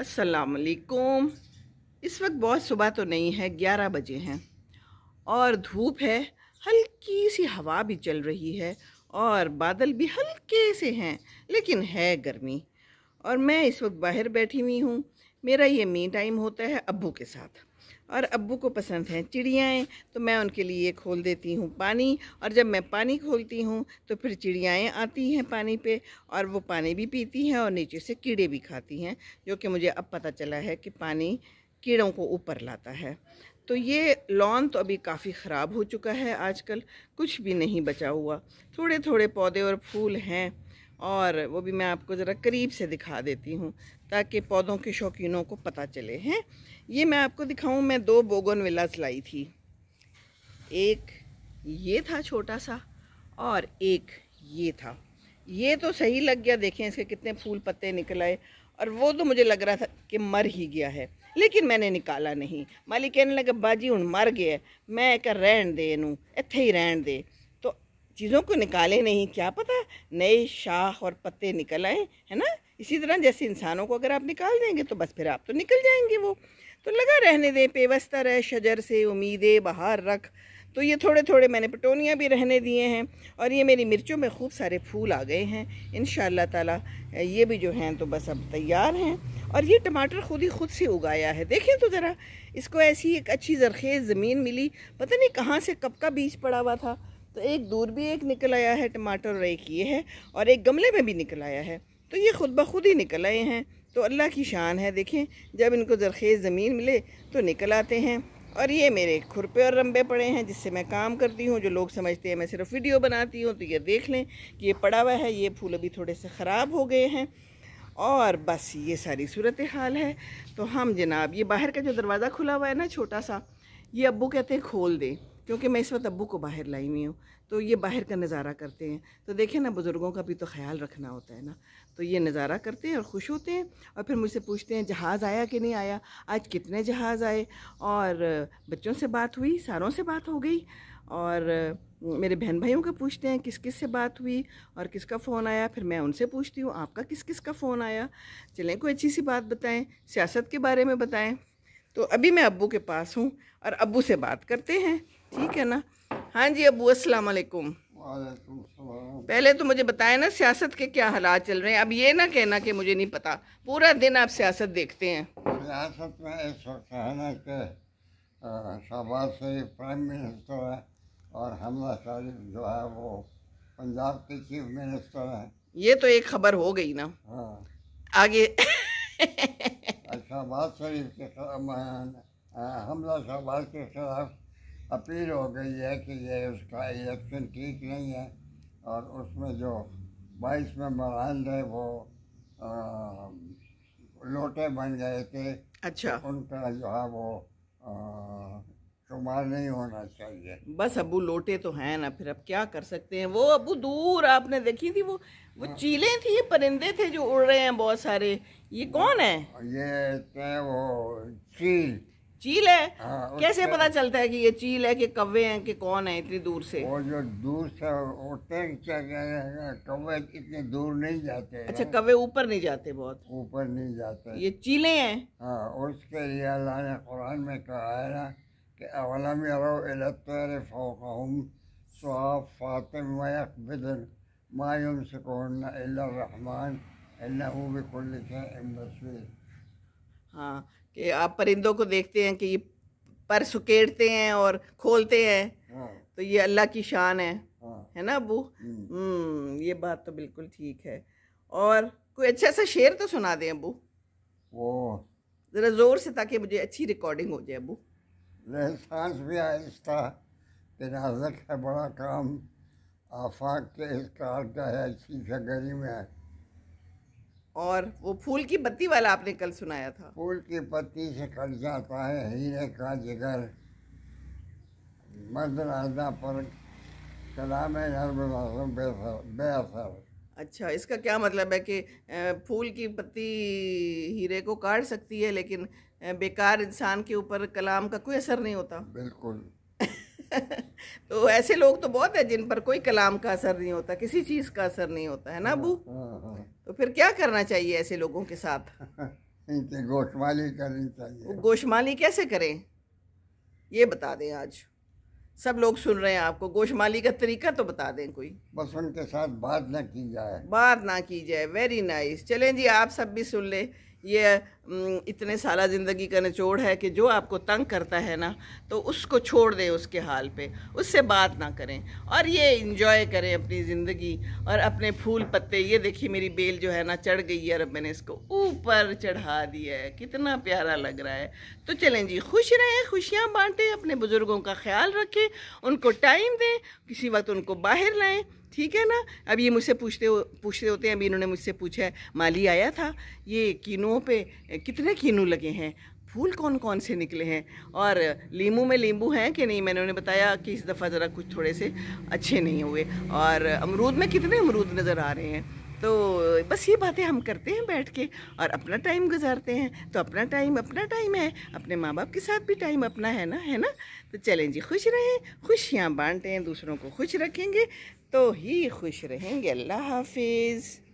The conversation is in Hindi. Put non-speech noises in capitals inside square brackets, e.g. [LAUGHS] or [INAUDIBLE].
असलकुम इस वक्त बहुत सुबह तो नहीं है ग्यारह बजे हैं और धूप है हल्की सी हवा भी चल रही है और बादल भी हल्के से हैं लेकिन है गर्मी और मैं इस वक्त बाहर बैठी हुई हूँ मेरा ये मी टाइम होता है अबू के साथ और अब्बू को पसंद हैं चिड़ियाएँ तो मैं उनके लिए खोल देती हूँ पानी और जब मैं पानी खोलती हूँ तो फिर चिड़ियाएँ आती हैं पानी पे और वो पानी भी पीती हैं और नीचे से कीड़े भी खाती हैं जो कि मुझे अब पता चला है कि पानी कीड़ों को ऊपर लाता है तो ये लॉन तो अभी काफ़ी ख़राब हो चुका है आजकल कुछ भी नहीं बचा हुआ थोड़े थोड़े पौधे और फूल हैं और वो भी मैं आपको ज़रा करीब से दिखा देती हूँ ताकि पौधों के शौकीनों को पता चले हैं ये मैं आपको दिखाऊँ मैं दो बोगन विलास लाई थी एक ये था छोटा सा और एक ये था ये तो सही लग गया देखें इसके कितने फूल पत्ते निकल आए और वो तो मुझे लग रहा था कि मर ही गया है लेकिन मैंने निकाला नहीं मालिक कहने लगा बाजी हूँ मर गया मैं एक रहन दे इनू इतें ही रहन दे चीज़ों को निकाले नहीं क्या पता नए शाख और पत्ते निकल आए है ना इसी तरह जैसे इंसानों को अगर आप निकाल देंगे तो बस फिर आप तो निकल जाएंगे वो तो लगा रहने दें पेवस्ता रह शजर से उम्मीदें बाहर रख तो ये थोड़े थोड़े मैंने पटोनियाँ भी रहने दिए हैं और ये मेरी मिर्चों में खूब सारे फूल आ गए हैं इन ताला ये भी जो हैं तो बस अब तैयार हैं और ये टमाटर खुद ही खुद से उगाया है देखें तो ज़रा इसको ऐसी एक अच्छी जरखेज़ ज़मीन मिली पता नहीं कहाँ से कब का बीज पड़ा हुआ था तो एक दूर भी एक निकल आया है टमाटर रेक एक ये है और एक गमले में भी निकल आया है तो ये खुद ब खुद ही निकल आए हैं तो अल्लाह की शान है देखें जब इनको जरखेज़ ज़मीन मिले तो निकल आते हैं और ये मेरे खुरपे और रंबे पड़े हैं जिससे मैं काम करती हूँ जो लोग समझते हैं मैं सिर्फ वीडियो बनाती हूँ तो ये देख लें कि ये पड़ा हुआ है ये फूल अभी थोड़े से ख़राब हो गए हैं और बस ये सारी सूरत हाल है तो हम जनाब ये बाहर का जो दरवाज़ा खुला हुआ है ना छोटा सा ये अबू कहते हैं खोल दें क्योंकि मैं इस वक्त अबू को बाहर लाई हुई हूँ तो ये बाहर का नज़ारा करते हैं तो देखें ना बुज़ुर्गों का भी तो ख्याल रखना होता है ना तो ये नज़ारा करते हैं और खुश होते हैं और फिर मुझसे पूछते हैं जहाज़ आया कि नहीं आया आज कितने जहाज़ आए और बच्चों से बात हुई सारों से बात हो गई और मेरे बहन भाइयों का पूछते हैं किस किस से बात हुई और किसका फ़ोन आया फिर मैं उनसे पूछती हूँ आपका किस किस का फ़ोन आया चलें कोई अच्छी सी बात बताएं सियासत के बारे में बताएं तो अभी मैं अबू के पास हूँ और अबू से बात करते हैं ठीक है ना हाँ जी अबू अस्सलाम वालेकुम पहले तो मुझे बताएं ना सियासत के क्या हालात चल रहे हैं अब ये ना कहना कि मुझे नहीं पता पूरा दिन आप सियासत देखते हैं सियासत में इस वक्त है ना कि शहबाज शरीफ प्राइम मिनिस्टर है और हमला शरीफ जो है वो पंजाब के चीफ मिनिस्टर है ये तो एक खबर हो गई ना हाँ। आगे शहबाज शरीफ के हमला शहबाज के खिलाफ अपील हो गई है कि ये उसका इलेक्शन ठीक नहीं है और उसमें जो बाईस में मरान वो आ, लोटे बन गए थे अच्छा तो उनका जो है वो शुमार नहीं होना चाहिए बस अबू लोटे तो हैं ना फिर अब क्या कर सकते हैं वो अबू दूर आपने देखी थी वो वो हाँ। चीले थी परिंदे थे जो उड़ रहे हैं बहुत सारे ये कौन है ये तो वो चील चील है आ, हाँ, कैसे पता चलता है कि ये चील है कि कव्वे हैं कि कौन है इतनी दूर से वो जो दूर से उड़ते कव्वे इतने दूर नहीं जाते अच्छा कव्वे ऊपर नहीं जाते बहुत ऊपर नहीं जाते ये चीले हैं हाँ उसके लिए अल्लाह ने कुरान में कहा है ना कि अवलम यारो फ़ोकहम फातिम वक़बिदन मायूम रहमान हाँ कि आप परिंदों को देखते हैं कि ये पर सुकेड़ते हैं और खोलते हैं हाँ। तो ये अल्लाह की शान है हाँ। है ना अबू हम्म। हम्म, ये बात तो बिल्कुल ठीक है और कोई अच्छा सा शेर तो सुना दें अबू वो ज़रा ज़ोर से ताकि मुझे अच्छी रिकॉर्डिंग हो जाए अबू सांस भी आहिस्ता नाजक है बड़ा काम आफाक के इस कार का है अच्छी से गरीब में है और वो फूल की बत्ती वाला आपने कल सुनाया था फूल की पत्ती से कट जाता है हीरे का जिगर मर्द राजा पर बेअसर अच्छा इसका क्या मतलब है कि फूल की पत्ती हीरे को काट सकती है लेकिन बेकार इंसान के ऊपर कलाम का कोई असर नहीं होता बिल्कुल [LAUGHS] तो ऐसे लोग तो बहुत है जिन पर कोई कलाम का असर नहीं होता किसी चीज़ का असर नहीं होता है ना हाँ, अबू हाँ, हाँ। फिर क्या करना चाहिए ऐसे लोगों के साथ [LAUGHS] तो गोशमाली करनी चाहिए गोशमाली कैसे करें ये बता दें आज सब लोग सुन रहे हैं आपको गोशमाली का तरीका तो बता दें कोई बस उनके साथ बात ना की जाए बात ना की जाए वेरी नाइस चलें जी आप सब भी सुन ले ये इतने सारा ज़िंदगी का निचोड़ है कि जो आपको तंग करता है ना तो उसको छोड़ दें उसके हाल पे उससे बात ना करें और ये इंजॉय करें अपनी ज़िंदगी और अपने फूल पत्ते ये देखिए मेरी बेल जो है ना चढ़ गई है और मैंने इसको ऊपर चढ़ा दिया है कितना प्यारा लग रहा है तो चलें जी खुश रहें खुशियाँ बाँटें अपने बुज़ुर्गों का ख्याल रखें उनको टाइम दें किसी वक्त उनको बाहर लाएँ ठीक है ना अब ये मुझसे पूछते हो पूछते होते हैं अभी इन्होंने मुझसे पूछा है माली आया था ये कीनुओं पे कितने कीनू लगे हैं फूल कौन कौन से निकले हैं और लीमू में लींबू हैं कि नहीं मैंने उन्हें बताया कि इस दफ़ा ज़रा कुछ थोड़े से अच्छे नहीं हुए और अमरूद में कितने अमरूद नज़र आ रहे हैं तो बस ये बातें हम करते हैं बैठ के और अपना टाइम गुजारते हैं तो अपना टाइम अपना टाइम है अपने माँ बाप के साथ भी टाइम अपना है ना है ना तो चलें जी खुश रहें खुशियाँ बांटें दूसरों को खुश रखेंगे तो ही खुश रहेंगे अल्लाह हाफिज़